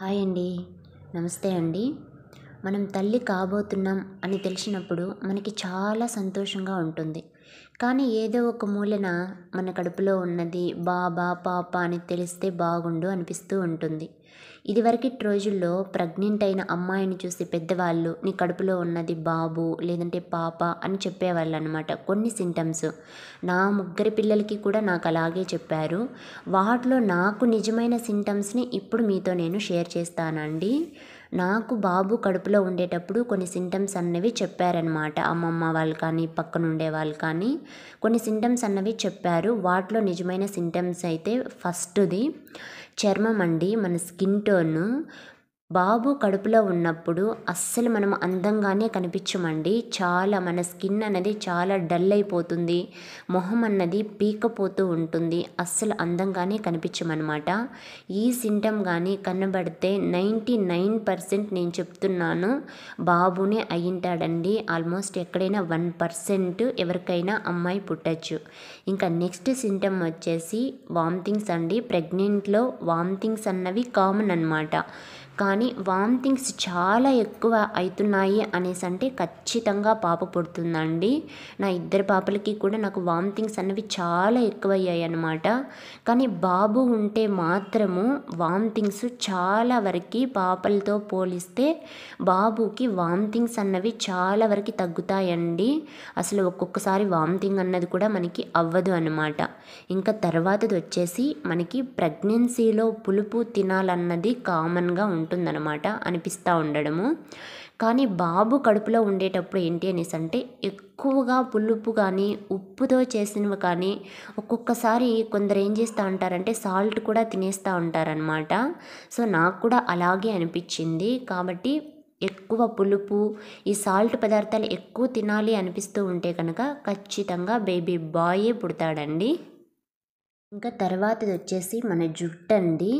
hi అండి నమస్తే అండి మనం తల్లి కాబోతున్నాం అని తెలిసినప్పుడు మనకి చాలా సంతోషంగా ఉంటుంది కానీ ఏదో ఒక మూలన మన కడుపులో ఉన్నది బాబా పాప అని తెలిస్తే బాగుండు అనిపిస్తూ ఉంటుంది ఇదివరకటి రోజుల్లో ప్రెగ్నెంట్ అయిన అమ్మాయిని చూసి పెద్దవాళ్ళు నీ కడుపులో ఉన్నది బాబు లేదంటే పాప అని చెప్పేవాళ్ళు అనమాట కొన్ని సింటమ్స్ నా ముగ్గురి పిల్లలకి కూడా నాకు అలాగే చెప్పారు వాటిలో నాకు నిజమైన సింటమ్స్ని ఇప్పుడు మీతో నేను షేర్ చేస్తానండి నాకు బాబు కడుపులో ఉండేటప్పుడు కొన్ని సింటమ్స్ అన్నవి చెప్పారనమాట అమ్మమ్మ వాళ్ళు కానీ పక్కన ఉండే వాళ్ళు కానీ కొన్ని సింటమ్స్ అన్నవి చెప్పారు వాటిలో నిజమైన సింటమ్స్ అయితే ఫస్ట్ది చర్మం అండి మన స్కిన్ టోను బాబు కడుపులో ఉన్నప్పుడు అస్సలు మనం అందంగానే కనిపించమండి చాలా మన స్కిన్ అనేది చాలా డల్ అయిపోతుంది మొహం అన్నది పీకపోతూ ఉంటుంది అస్సలు అందంగానే కనిపించమన్నమాట ఈ సింటమ్ కానీ కనబడితే నైంటీ నైన్ పర్సెంట్ నేను చెప్తున్నాను బాబునే అయ్యింటాడండి ఆల్మోస్ట్ ఎక్కడైనా వన్ పర్సెంట్ ఎవరికైనా అమ్మాయి పుట్టచ్చు ఇంకా నెక్స్ట్ సింటమ్ వచ్చేసి వామిటింగ్స్ అండి ప్రెగ్నెంట్లో వామిటింగ్స్ అన్నవి కామన్ అనమాట కానీ వామిటింగ్స్ చాలా ఎక్కువ అవుతున్నాయి అనేసి అంటే ఖచ్చితంగా పాప పుడుతుందండి నా ఇద్దరు పాపలకి కూడా నాకు వామిటింగ్స్ అనేవి చాలా ఎక్కువ అయ్యాయి అనమాట కానీ బాబు ఉంటే మాత్రము వామిటింగ్స్ చాలా వరకు పాపలతో పోలిస్తే బాబుకి వామిటింగ్స్ అన్నవి చాలా వరకు తగ్గుతాయండి అసలు ఒక్కొక్కసారి వామిటింగ్ అన్నది కూడా మనకి అవ్వదు అనమాట ఇంకా తర్వాతది వచ్చేసి మనకి ప్రెగ్నెన్సీలో పులుపు తినాలన్నది కామన్గా ఉంటుంది ఉంటుందన్నమాట అనిపిస్తూ ఉండడము కానీ బాబు కడుపులో ఉండేటప్పుడు ఏంటి అనేసి అంటే ఎక్కువగా పులుపు కానీ ఉప్పుతో చేసినవి కానీ ఒక్కొక్కసారి కొందరు ఏం చేస్తూ ఉంటారంటే సాల్ట్ కూడా తినేస్తూ ఉంటారనమాట సో నాకు కూడా అలాగే అనిపించింది కాబట్టి ఎక్కువ పులుపు ఈ సాల్ట్ పదార్థాలు ఎక్కువ తినాలి అనిపిస్తూ ఉంటే కనుక ఖచ్చితంగా బేబీ బాయే పుడతాడండి ఇంకా తర్వాతది వచ్చేసి మన జుట్టు అండి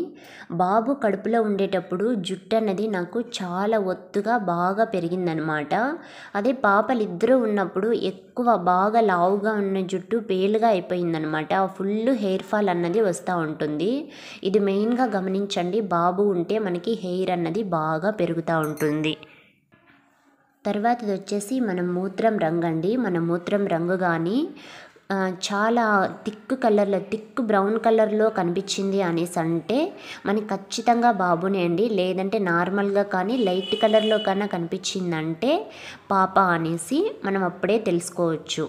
బాబు కడుపులో ఉండేటప్పుడు జుట్టు అన్నది నాకు చాలా ఒత్తుగా బాగా పెరిగిందనమాట అదే ఇద్దరు ఉన్నప్పుడు ఎక్కువ బాగా లావుగా ఉన్న జుట్టు పేలుగా అయిపోయిందనమాట ఫుల్ హెయిర్ ఫాల్ అన్నది వస్తూ ఉంటుంది ఇది మెయిన్గా గమనించండి బాబు ఉంటే మనకి హెయిర్ అన్నది బాగా పెరుగుతూ ఉంటుంది తర్వాతది వచ్చేసి మన మూత్రం రంగు అండి మన మూత్రం రంగు కానీ చాలా థిక్ కలర్లో థిక్ బ్రౌన్ కలర్లో కనిపించింది అనేసి అంటే మనకి ఖచ్చితంగా బాబునే అండి లేదంటే నార్మల్గా కానీ లైట్ కలర్లో కన్నా కనిపించిందంటే పాప అనేసి మనం అప్పుడే తెలుసుకోవచ్చు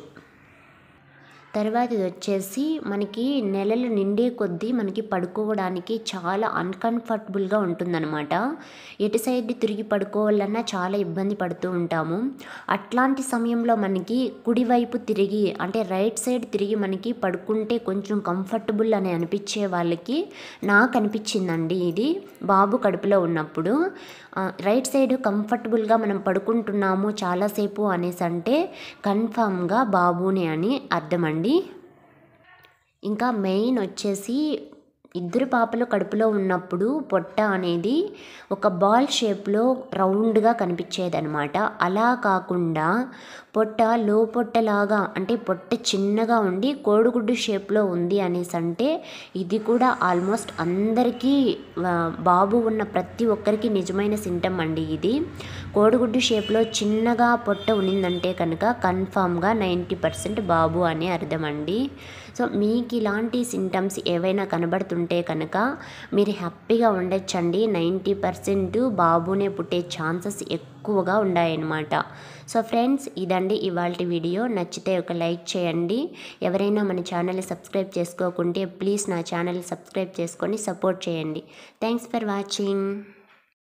తర్వాత వచ్చేసి మనకి నెలలు నిండే కొద్దీ మనకి పడుకోవడానికి చాలా అన్కంఫర్టబుల్గా ఉంటుందన్నమాట ఎటు సైడ్ తిరిగి పడుకోవాలన్నా చాలా ఇబ్బంది పడుతూ ఉంటాము అట్లాంటి సమయంలో మనకి కుడివైపు తిరిగి అంటే రైట్ సైడ్ తిరిగి మనకి పడుకుంటే కొంచెం కంఫర్టబుల్ అని అనిపించే వాళ్ళకి నాకు అనిపించిందండి ఇది బాబు కడుపులో ఉన్నప్పుడు రైట్ సైడ్ కంఫర్టబుల్గా మనం పడుకుంటున్నాము చాలాసేపు అనేసి అంటే కన్ఫామ్గా బాబునే అని అర్థమండి ఇంకా మెయిన్ వచ్చేసి ఇద్దరు పాపలు కడుపులో ఉన్నప్పుడు పొట్ట అనేది ఒక బాల్ షేప్లో రౌండ్గా కనిపించేదనమాట అలా కాకుండా పొట్ట లో పొట్టలాగా అంటే పొట్ట చిన్నగా ఉండి కోడిగుడ్డు షేప్లో ఉంది అనేసి అంటే ఇది కూడా ఆల్మోస్ట్ అందరికీ బాబు ఉన్న ప్రతి ఒక్కరికి నిజమైన సింటమ్ అండి ఇది కోడిగుడ్డు షేప్లో చిన్నగా పొట్ట ఉన్నిందంటే కనుక కన్ఫామ్గా నైంటీ పర్సెంట్ బాబు అనే అర్థం అండి సో మీకు ఇలాంటి సింటమ్స్ ఏవైనా కనబడుతుంటే ఉంటే కనుక మీరు హ్యాపీగా ఉండొచ్చండి నైంటీ పర్సెంట్ బాబునే పుట్టే ఛాన్సెస్ ఎక్కువగా ఉన్నాయన్నమాట సో ఫ్రెండ్స్ ఇదండి ఇవాళ వీడియో నచ్చితే ఒక లైక్ చేయండి ఎవరైనా మన ఛానల్ని సబ్స్క్రైబ్ చేసుకోకుంటే ప్లీజ్ నా ఛానల్ సబ్స్క్రైబ్ చేసుకొని సపోర్ట్ చేయండి థ్యాంక్స్ ఫర్ వాచింగ్